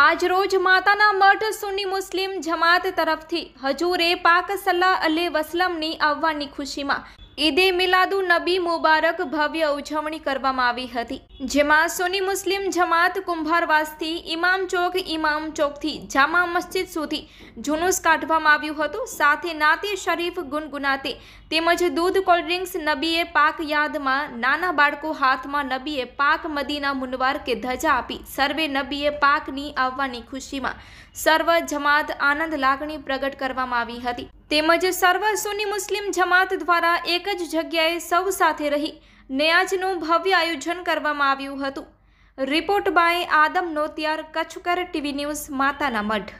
આજ રોજ માતાના મઠ સુન્ની મુસ્લિમ જમાત તરફથી હજુરે પાક સલાહ અલે વસલમની આવવાની ખુશીમાં ઈદે મિલાદુ નબી મુબારક ભવ્ય ઉજવણી કરવામાં આવી હતી જેમાં સોની મુસ્લિમ જમાત કુંભારવાસથી ઇમામ ચોક ઇમામ ચોકથી જામા મસ્જિદ સુધી જુલુસ કાઢવામાં આવ્યું હતું સાથે નાતે શરીફ ગુનગુનાતે તેમજ દૂધ કોલ્ડ્રિંક્સ નબીએ પાક યાદમાં નાના બાળકો હાથમાં નબીએ પાક મદીના મુનવાર કે ધજા આપી સર્વે નબીએ પાકની આવવાની ખુશીમાં સર્વ જમાત આનંદ લાગણી પ્રગટ કરવામાં આવી હતી તેમજ સર્વ સુની મુસ્લિમ જમાત દ્વારા એક જ જગ્યાએ સૌ સાથે રહી નેયાજનું ભવ્ય આયોજન કરવામાં આવ્યું હતું રિપોર્ટ બાય આદમ નોતિયાર કચ્છકર ટીવી ન્યૂઝ માતાના મઢ